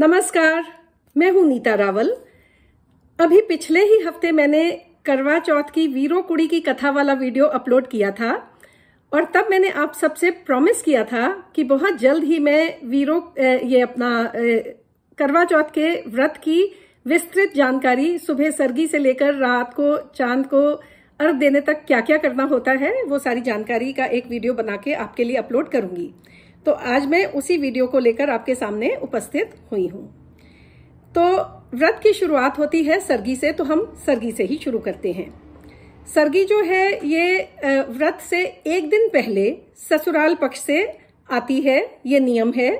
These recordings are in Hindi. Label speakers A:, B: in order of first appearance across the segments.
A: नमस्कार मैं हूं नीता रावल अभी पिछले ही हफ्ते मैंने करवा चौथ की वीरो कुड़ी की कथा वाला वीडियो अपलोड किया था और तब मैंने आप सबसे प्रॉमिस किया था कि बहुत जल्द ही मैं वीरो ये अपना करवा चौथ के व्रत की विस्तृत जानकारी सुबह सर्गी से लेकर रात को चांद को अर्घ देने तक क्या क्या करना होता है वो सारी जानकारी का एक वीडियो बना के आपके लिए अपलोड करूंगी तो आज मैं उसी वीडियो को लेकर आपके सामने उपस्थित हुई हूं तो व्रत की शुरुआत होती है सर्गी से तो हम सर्गी से ही शुरू करते हैं सर्गी जो है ये व्रत से एक दिन पहले ससुराल पक्ष से आती है ये नियम है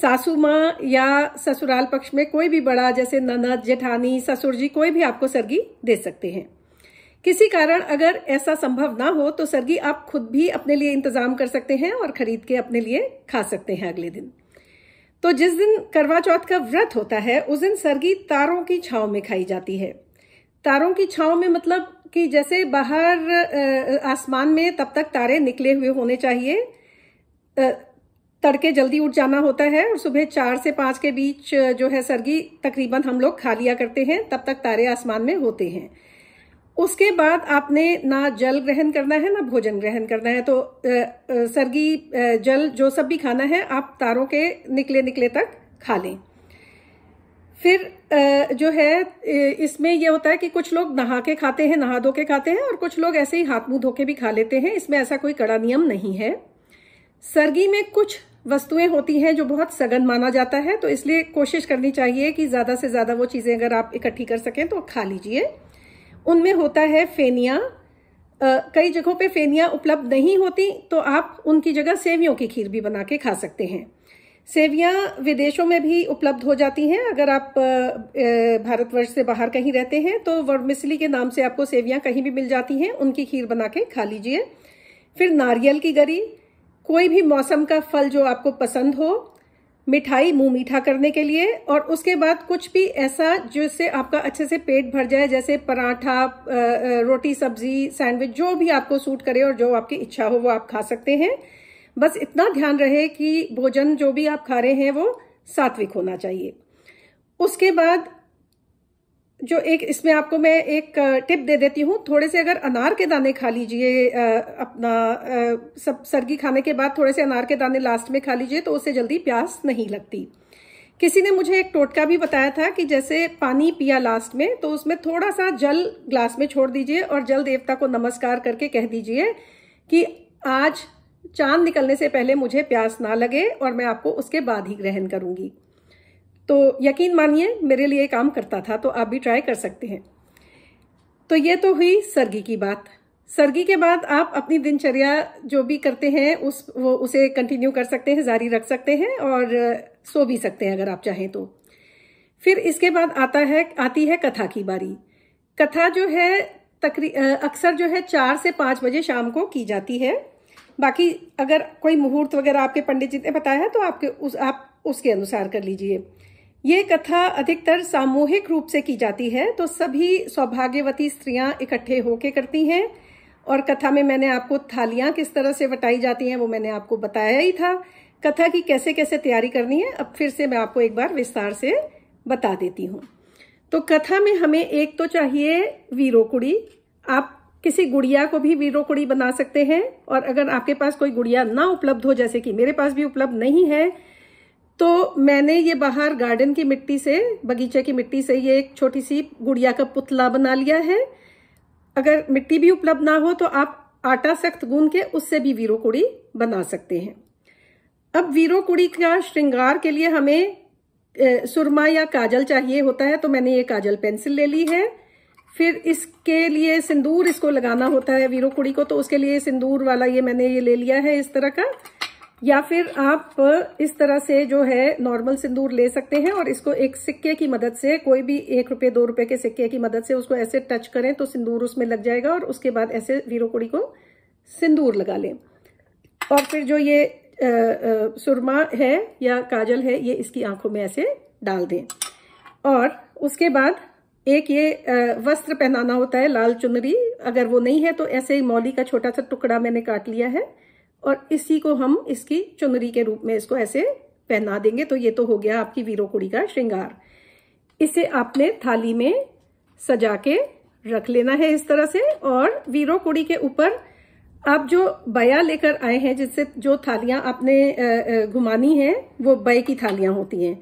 A: सासू माँ या ससुराल पक्ष में कोई भी बड़ा जैसे ननद जेठानी ससुर जी कोई भी आपको सर्गी दे सकते हैं किसी कारण अगर ऐसा संभव ना हो तो सरगी आप खुद भी अपने लिए इंतजाम कर सकते हैं और खरीद के अपने लिए खा सकते हैं अगले दिन तो जिस दिन करवा चौथ का व्रत होता है उस दिन सरगी तारों की छाव में खाई जाती है तारों की छाव में मतलब कि जैसे बाहर आसमान में तब तक तारे निकले हुए होने चाहिए तड़के जल्दी उठ जाना होता है और सुबह चार से पांच के बीच जो है सरगी तकरीबन हम लोग खा लिया करते हैं तब तक तारे आसमान में होते हैं उसके बाद आपने ना जल ग्रहण करना है ना भोजन ग्रहण करना है तो सर्गी जल जो सब भी खाना है आप तारों के निकले निकले तक खा लें फिर जो है इसमें यह होता है कि कुछ लोग नहा के खाते हैं नहा धो के खाते हैं और कुछ लोग ऐसे ही हाथ मुंह धो के भी खा लेते हैं इसमें ऐसा कोई कड़ा नियम नहीं है सर्गी में कुछ वस्तुएं होती हैं जो बहुत सघन माना जाता है तो इसलिए कोशिश करनी चाहिए कि ज्यादा से ज्यादा वो चीजें अगर आप इकट्ठी कर सकें तो खा लीजिए उनमें होता है फेनिया कई जगहों पे फेनिया उपलब्ध नहीं होती तो आप उनकी जगह सेवियों की खीर भी बना के खा सकते हैं सेवियाँ विदेशों में भी उपलब्ध हो जाती हैं अगर आप भारतवर्ष से बाहर कहीं रहते हैं तो वर्मिसली के नाम से आपको सेवियाँ कहीं भी मिल जाती हैं उनकी खीर बना के खा लीजिए फिर नारियल की गरी कोई भी मौसम का फल जो आपको पसंद हो मिठाई मुंह मीठा करने के लिए और उसके बाद कुछ भी ऐसा जिससे आपका अच्छे से पेट भर जाए जैसे पराठा रोटी सब्जी सैंडविच जो भी आपको सूट करे और जो आपकी इच्छा हो वो आप खा सकते हैं बस इतना ध्यान रहे कि भोजन जो भी आप खा रहे हैं वो सात्विक होना चाहिए उसके बाद जो एक इसमें आपको मैं एक टिप दे देती हूँ थोड़े से अगर अनार के दाने खा लीजिए अपना सब सर्गी खाने के बाद थोड़े से अनार के दाने लास्ट में खा लीजिए तो उससे जल्दी प्यास नहीं लगती किसी ने मुझे एक टोटका भी बताया था कि जैसे पानी पिया लास्ट में तो उसमें थोड़ा सा जल ग्लास में छोड़ दीजिए और जल देवता को नमस्कार करके कह दीजिए कि आज चांद निकलने से पहले मुझे प्यास ना लगे और मैं आपको उसके बाद ही ग्रहण करूंगी तो यकीन मानिए मेरे लिए काम करता था तो आप भी ट्राई कर सकते हैं तो ये तो हुई सर्गी की बात सर्गी के बाद आप अपनी दिनचर्या जो भी करते हैं उस वो उसे कंटिन्यू कर सकते हैं जारी रख सकते हैं और सो भी सकते हैं अगर आप चाहें तो फिर इसके बाद आता है आती है कथा की बारी कथा जो है तकरी अक्सर जो है चार से पाँच बजे शाम को की जाती है बाकी अगर कोई मुहूर्त वगैरह आपके पंडित जी ने बताया है तो आपके उस आप उसके अनुसार कर लीजिए ये कथा अधिकतर सामूहिक रूप से की जाती है तो सभी सौभाग्यवती स्त्रियां इकट्ठे होके करती हैं और कथा में मैंने आपको थालियां किस तरह से बटाई जाती हैं वो मैंने आपको बताया ही था कथा की कैसे कैसे तैयारी करनी है अब फिर से मैं आपको एक बार विस्तार से बता देती हूँ तो कथा में हमें एक तो चाहिए वीरो कुड़ी आप किसी गुड़िया को भी वीरो कुड़ी बना सकते हैं और अगर आपके पास कोई गुड़िया ना उपलब्ध हो जैसे कि मेरे पास भी उपलब्ध नहीं है तो मैंने ये बाहर गार्डन की मिट्टी से बगीचे की मिट्टी से ये एक छोटी सी गुड़िया का पुतला बना लिया है अगर मिट्टी भी उपलब्ध ना हो तो आप आटा सख्त गून के उससे भी वीरो कुड़ी बना सकते हैं अब वीरो कुड़ी का श्रृंगार के लिए हमें सुरमा या काजल चाहिए होता है तो मैंने ये काजल पेंसिल ले ली है फिर इसके लिए सिंदूर इसको लगाना होता है वीरो कुड़ी को तो उसके लिए सिंदूर वाला ये मैंने ये ले लिया है इस तरह का या फिर आप इस तरह से जो है नॉर्मल सिंदूर ले सकते हैं और इसको एक सिक्के की मदद से कोई भी एक रुपये दो रुपए के सिक्के की मदद से उसको ऐसे टच करें तो सिंदूर उसमें लग जाएगा और उसके बाद ऐसे वीरोकुड़ी को सिंदूर लगा लें और फिर जो ये आ, आ, सुरमा है या काजल है ये इसकी आंखों में ऐसे डाल दें और उसके बाद एक ये वस्त्र पहनाना होता है लाल चुनरी अगर वो नहीं है तो ऐसे ही मौली का छोटा सा टुकड़ा मैंने काट लिया है और इसी को हम इसकी चुनरी के रूप में इसको ऐसे पहना देंगे तो ये तो हो गया आपकी वीरो कुड़ी का श्रृंगार इसे आपने थाली में सजा के रख लेना है इस तरह से और वीरो कुड़ी के ऊपर आप जो बया लेकर आए हैं जिससे जो थालियां आपने घुमानी है वो बय की थालियां होती हैं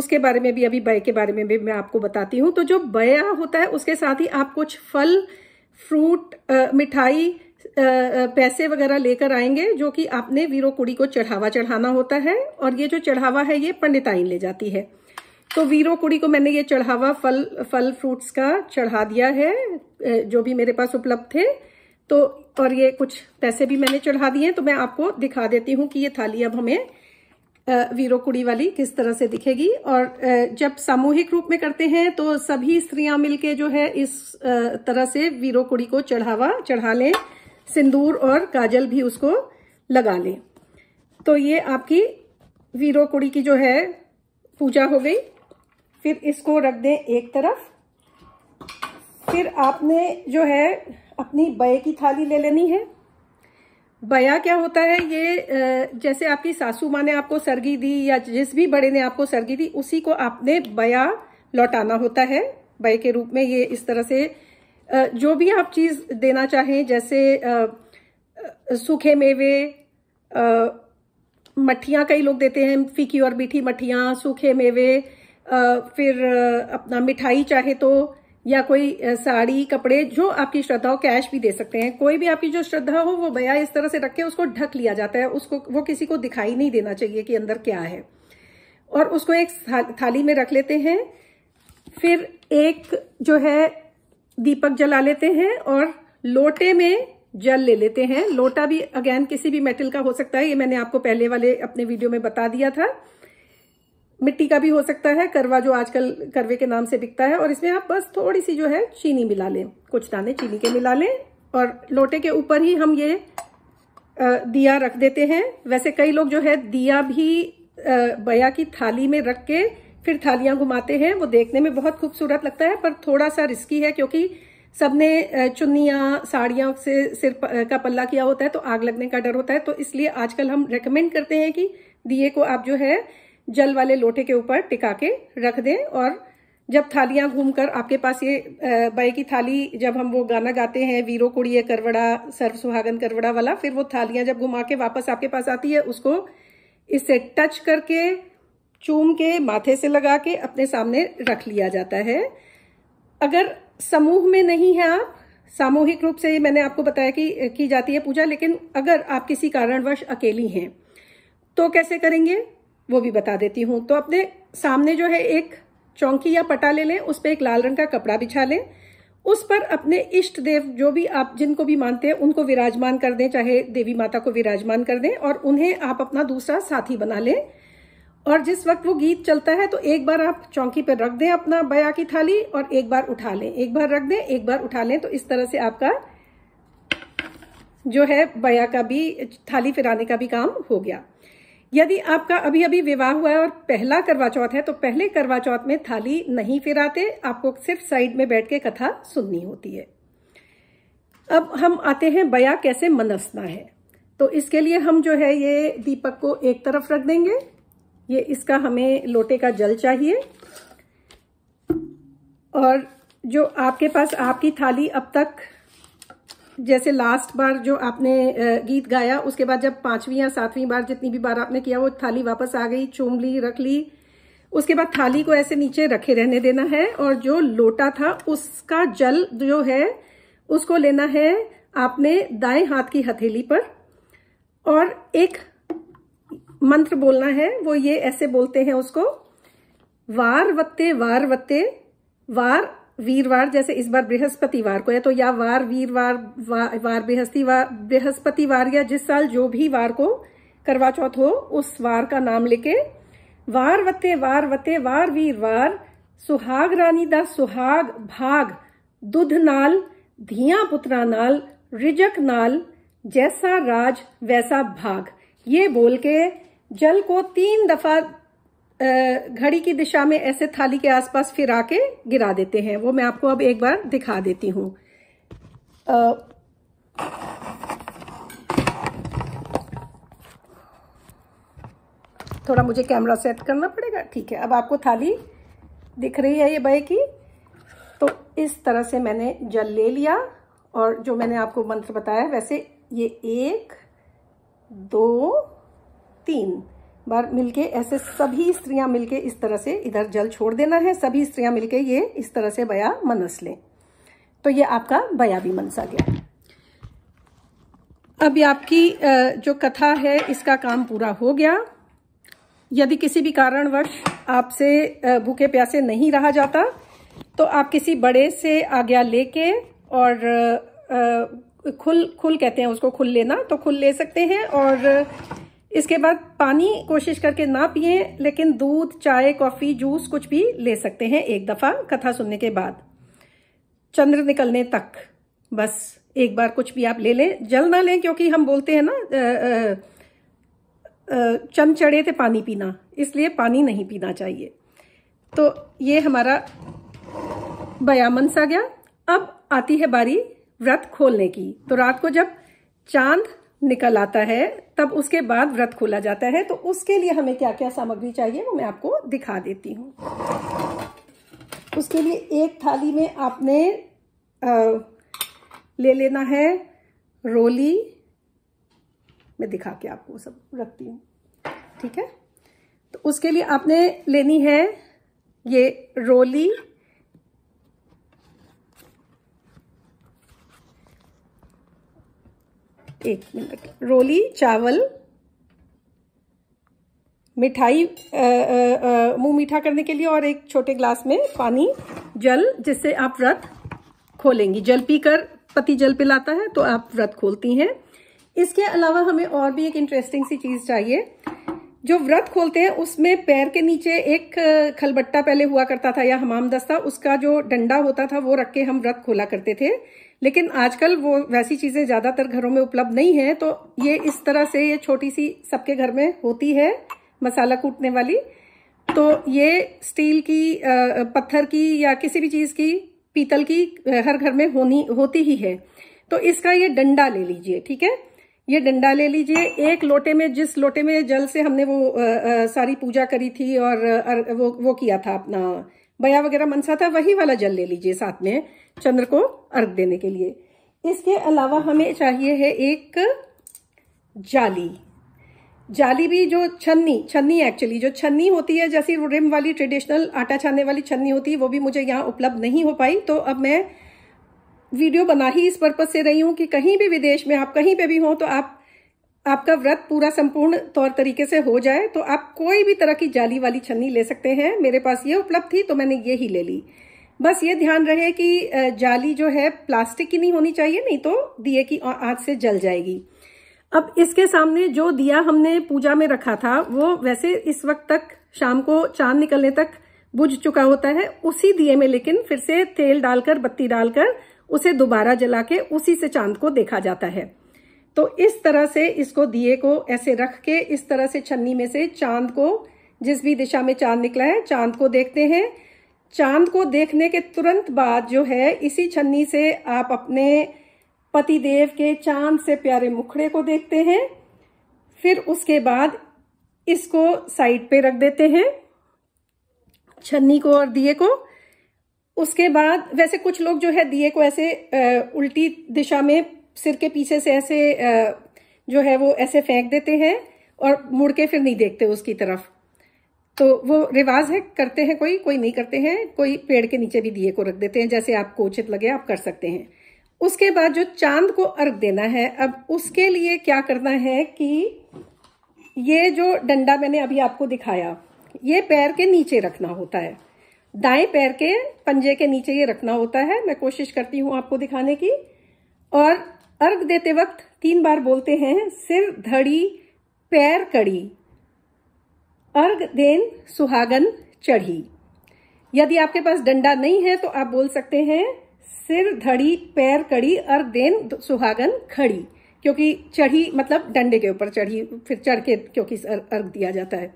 A: उसके बारे में भी अभी बय के बारे में भी मैं आपको बताती हूँ तो जो बया होता है उसके साथ ही आप कुछ फल फ्रूट मिठाई पैसे वगैरह लेकर आएंगे जो कि आपने वीरो कुड़ी को चढ़ावा चढ़ाना होता है और ये जो चढ़ावा है ये पंडिताइन ले जाती है तो वीरो कुड़ी को मैंने ये चढ़ावा फल फल फ्रूट्स का चढ़ा दिया है जो भी मेरे पास उपलब्ध थे तो और ये कुछ पैसे भी मैंने चढ़ा दिए तो मैं आपको दिखा देती हूँ कि ये थाली अब हमें वीरो कुड़ी वाली किस तरह से दिखेगी और जब सामूहिक रूप में करते हैं तो सभी स्त्रियां मिलके जो है इस तरह से वीरो कुड़ी को चढ़ावा चढ़ा लें सिंदूर और काजल भी उसको लगा लें तो ये आपकी वीरो कुड़ी की जो है पूजा हो गई फिर इसको रख दें एक तरफ फिर आपने जो है अपनी बया की थाली ले लेनी है बया क्या होता है ये जैसे आपकी सासू माँ ने आपको सरगी दी या जिस भी बड़े ने आपको सरगी दी उसी को आपने बया लौटाना होता है बय के रूप में ये इस तरह से जो भी आप चीज़ देना चाहें जैसे सूखे मेवे मठिया कई लोग देते हैं फीकी और मीठी मठियाँ सूखे मेवे फिर अपना मिठाई चाहे तो या कोई साड़ी कपड़े जो आपकी श्रद्धा हो कैश भी दे सकते हैं कोई भी आपकी जो श्रद्धा हो वो बया इस तरह से रख के उसको ढक लिया जाता है उसको वो किसी को दिखाई नहीं देना चाहिए कि अंदर क्या है और उसको एक थाली में रख लेते हैं फिर एक जो है दीपक जला लेते हैं और लोटे में जल ले लेते हैं लोटा भी अगेन किसी भी मेटल का हो सकता है ये मैंने आपको पहले वाले अपने वीडियो में बता दिया था मिट्टी का भी हो सकता है करवा जो आजकल करवे के नाम से बिकता है और इसमें आप बस थोड़ी सी जो है चीनी मिला लें कुछ दाने चीनी के मिला लें और लोटे के ऊपर ही हम ये दिया रख देते हैं वैसे कई लोग जो है दिया भी बया की थाली में रख के फिर थालियां घुमाते हैं वो देखने में बहुत खूबसूरत लगता है पर थोड़ा सा रिस्की है क्योंकि सबने चुन्नियां साड़ियां से सिर का पल्ला किया होता है तो आग लगने का डर होता है तो इसलिए आजकल हम रेकमेंड करते हैं कि दिए को आप जो है जल वाले लोटे के ऊपर टिका के रख दें और जब थालियां घूमकर आपके पास ये बाई की थाली जब हम वो गाना गाते हैं वीरो कुड़िए करवड़ा सर्व सुहागन करवड़ा वाला फिर वो थालियां जब घुमा के वापस आपके पास आती है उसको इससे टच करके चूम के माथे से लगा के अपने सामने रख लिया जाता है अगर समूह में नहीं है आप सामूहिक रूप से मैंने आपको बताया कि की जाती है पूजा लेकिन अगर आप किसी कारणवश अकेली हैं तो कैसे करेंगे वो भी बता देती हूं तो अपने सामने जो है एक चौंकी या पटा ले लें उस पर एक लाल रंग का कपड़ा बिछा लें उस पर अपने इष्ट देव जो भी आप जिनको भी मानते हैं उनको विराजमान कर दें चाहे देवी माता को विराजमान कर दें और उन्हें आप अपना दूसरा साथी बना लें और जिस वक्त वो गीत चलता है तो एक बार आप चौकी पर रख दें अपना बया की थाली और एक बार उठा लें एक बार रख दें एक बार उठा लें तो इस तरह से आपका जो है बया का भी थाली फिराने का भी काम हो गया यदि आपका अभी अभी विवाह हुआ है और पहला करवा चौथ है तो पहले करवा चौथ में थाली नहीं फिराते आपको सिर्फ साइड में बैठ के कथा सुननी होती है अब हम आते हैं बया कैसे मनसना है तो इसके लिए हम जो है ये दीपक को एक तरफ रख देंगे ये इसका हमें लोटे का जल चाहिए और जो आपके पास आपकी थाली अब तक जैसे लास्ट बार जो आपने गीत गाया उसके बाद जब पांचवी या सातवीं बार जितनी भी बार आपने किया वो थाली वापस आ गई चूम ली रख ली उसके बाद थाली को ऐसे नीचे रखे रहने देना है और जो लोटा था उसका जल जो है उसको लेना है आपने दाएं हाथ की हथेली पर और एक मंत्र बोलना है वो ये ऐसे बोलते हैं उसको वार वत्ते वार वत्ते वार वीरवार जैसे इस बार बृहस्पतिवार को है तो या वार वीरवार वार, वार बृहस्पति बृहस्पतिवार या जिस साल जो भी वार को करवा चौथ हो उस वार का नाम लेके वार वते वार वते वार वीरवार सुहाग रानी दा सुहाग भाग दुध नाल धिया पुत्रा नाल रिजक नाल जैसा राज वैसा भाग ये बोल के जल को तीन दफा घड़ी की दिशा में ऐसे थाली के आसपास फिरा के गिरा देते हैं वो मैं आपको अब एक बार दिखा देती हूं थोड़ा मुझे कैमरा सेट करना पड़ेगा ठीक है अब आपको थाली दिख रही है ये बाई की तो इस तरह से मैंने जल ले लिया और जो मैंने आपको मंत्र बताया वैसे ये एक दो तीन बार मिलके ऐसे सभी स्त्रियां मिलके इस तरह से इधर जल छोड़ देना है सभी स्त्रियां मिलके ये इस तरह से बया मनस लें तो ये आपका बया भी मनसा गया अब आपकी जो कथा है इसका काम पूरा हो गया यदि किसी भी कारणवश आपसे भूखे प्यासे नहीं रहा जाता तो आप किसी बड़े से आज्ञा लेके और खुल खुल कहते हैं उसको खुल लेना तो खुल ले सकते हैं और इसके बाद पानी कोशिश करके ना पिए लेकिन दूध चाय कॉफी जूस कुछ भी ले सकते हैं एक दफा कथा सुनने के बाद चंद्र निकलने तक बस एक बार कुछ भी आप ले लें जल ना लें क्योंकि हम बोलते हैं ना चंद चढ़े थे पानी पीना इसलिए पानी नहीं पीना चाहिए तो ये हमारा बयामन सा गया अब आती है बारी व्रत खोलने की तो रात को जब चांद निकल आता है तब उसके बाद व्रत खोला जाता है तो उसके लिए हमें क्या क्या सामग्री चाहिए वो मैं आपको दिखा देती हूँ उसके लिए एक थाली में आपने आ, ले लेना है रोली मैं दिखा के आपको सब रखती हूँ ठीक है तो उसके लिए आपने लेनी है ये रोली एक मिनट रोली चावल मिठाई मुंह मीठा करने के लिए और एक छोटे ग्लास में पानी जल जिससे आप व्रत खोलेंगी जल पीकर पति जल पिलाता है तो आप व्रत खोलती हैं इसके अलावा हमें और भी एक इंटरेस्टिंग सी चीज चाहिए जो व्रत खोलते हैं उसमें पैर के नीचे एक खलबट्टा पहले हुआ करता था या हमाम दस्ता उसका जो डंडा होता था वो रख के हम व्रत खोला करते थे लेकिन आजकल वो वैसी चीजें ज्यादातर घरों में उपलब्ध नहीं है तो ये इस तरह से ये छोटी सी सबके घर में होती है मसाला कूटने वाली तो ये स्टील की पत्थर की या किसी भी चीज की पीतल की हर घर में होनी होती ही है तो इसका ये डंडा ले लीजिए ठीक है ये डंडा ले लीजिए एक लोटे में जिस लोटे में जल से हमने वो आ, आ, सारी पूजा करी थी और आ, वो वो किया था अपना बया वगैरह मनसा था वही वाला जल ले लीजिए साथ में चंद्र को अर्घ देने के लिए इसके अलावा हमें चाहिए है एक जाली जाली भी जो छन्नी छन्नी एक्चुअली जो छन्नी होती है जैसी रिम वाली ट्रेडिशनल आटा छाने वाली छन्नी होती है वो भी मुझे यहाँ उपलब्ध नहीं हो पाई तो अब मैं वीडियो बना ही इस पर्पज से रही हूं कि कहीं भी विदेश में आप कहीं पे भी हो तो आप आपका व्रत पूरा संपूर्ण तौर तरीके से हो जाए तो आप कोई भी तरह की जाली वाली छन्नी ले सकते हैं मेरे पास ये उपलब्ध थी तो मैंने ये ही ले ली बस ये ध्यान रहे कि जाली जो है प्लास्टिक की नहीं होनी चाहिए नहीं तो दिए की आंच से जल जाएगी अब इसके सामने जो दिया हमने पूजा में रखा था वो वैसे इस वक्त तक शाम को चांद निकलने तक बुझ चुका होता है उसी दिए में लेकिन फिर से तेल डालकर बत्ती डालकर उसे दोबारा जला के उसी से चांद को देखा जाता है तो इस तरह से इसको दिए को ऐसे रख के इस तरह से छन्नी में से चांद को जिस भी दिशा में चांद निकला है चांद को देखते हैं चांद को देखने के तुरंत बाद जो है इसी छन्नी से आप अपने पति देव के चांद से प्यारे मुखड़े को देखते हैं फिर उसके बाद इसको साइड पे रख देते हैं छन्नी को और दिए को उसके बाद वैसे कुछ लोग जो है दिए को ऐसे उल्टी दिशा में सिर के पीछे से ऐसे जो है वो ऐसे फेंक देते हैं और मुड़ के फिर नहीं देखते उसकी तरफ तो वो रिवाज है करते हैं कोई कोई नहीं करते हैं कोई पेड़ के नीचे भी दिए को रख देते हैं जैसे आपको उचित लगे आप कर सकते हैं उसके बाद जो चांद को अर्घ देना है अब उसके लिए क्या करना है कि ये जो डंडा मैंने अभी आपको दिखाया ये पैर के नीचे रखना होता है दाएं पैर के पंजे के नीचे ये रखना होता है मैं कोशिश करती हूं आपको दिखाने की और अर्घ देते वक्त तीन बार बोलते हैं सिर धड़ी पैर कड़ी अर्घ देन सुहागन चढ़ी यदि आपके पास डंडा नहीं है तो आप बोल सकते हैं सिर धड़ी पैर कड़ी अर्घ देन सुहागन खड़ी क्योंकि चढ़ी मतलब डंडे के ऊपर चढ़ी फिर चढ़ के क्योंकि अर्घ दिया जाता है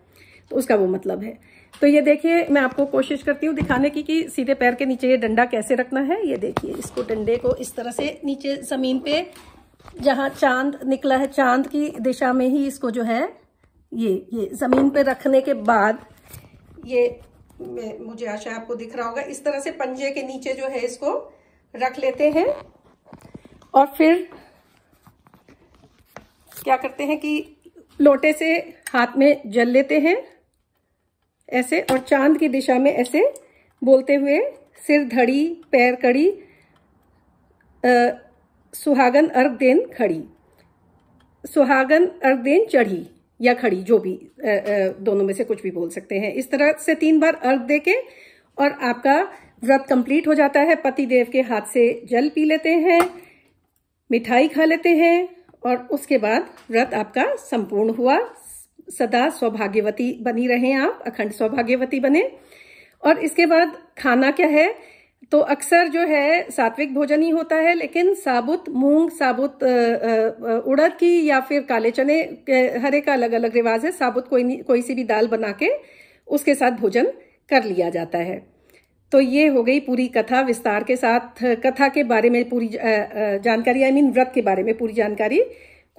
A: तो उसका वो मतलब है तो ये देखिए मैं आपको कोशिश करती हूँ दिखाने की कि सीधे पैर के नीचे ये डंडा कैसे रखना है ये देखिए इसको डंडे को इस तरह से नीचे ज़मीन पे जहाँ चांद निकला है चांद की दिशा में ही इसको जो है ये ये ज़मीन पे रखने के बाद ये मुझे आशा आपको दिख रहा होगा इस तरह से पंजे के नीचे जो है इसको रख लेते हैं और फिर क्या करते हैं कि लोटे से हाथ में जल लेते हैं ऐसे और चांद की दिशा में ऐसे बोलते हुए सिर धड़ी पैर कड़ी आ, सुहागन अर्घ देन खड़ी सुहागन अर्घ देन चढ़ी या खड़ी जो भी आ, आ, दोनों में से कुछ भी बोल सकते हैं इस तरह से तीन बार अर्घ दे के और आपका व्रत कंप्लीट हो जाता है पति देव के हाथ से जल पी लेते हैं मिठाई खा लेते हैं और उसके बाद व्रत आपका संपूर्ण हुआ सदा सौभाग्यवती बनी रहें आप अखंड सौभाग्यवती बने और इसके बाद खाना क्या है तो अक्सर जो है सात्विक भोजन ही होता है लेकिन साबुत मूंग साबुत उड़द की या फिर काले चने हरे का अलग अलग रिवाज है साबुत कोई कोई सी भी दाल बना के उसके साथ भोजन कर लिया जाता है तो ये हो गई पूरी कथा विस्तार के साथ कथा के बारे में पूरी जानकारी आई मीन व्रत के बारे में पूरी जानकारी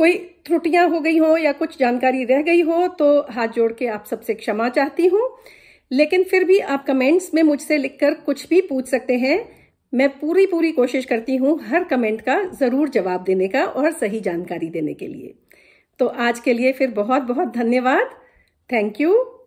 A: कोई त्रुटियां हो गई हो या कुछ जानकारी रह गई हो तो हाथ जोड़ के आप सबसे क्षमा चाहती हूँ लेकिन फिर भी आप कमेंट्स में मुझसे लिखकर कुछ भी पूछ सकते हैं मैं पूरी पूरी कोशिश करती हूँ हर कमेंट का ज़रूर जवाब देने का और सही जानकारी देने के लिए तो आज के लिए फिर बहुत बहुत धन्यवाद थैंक यू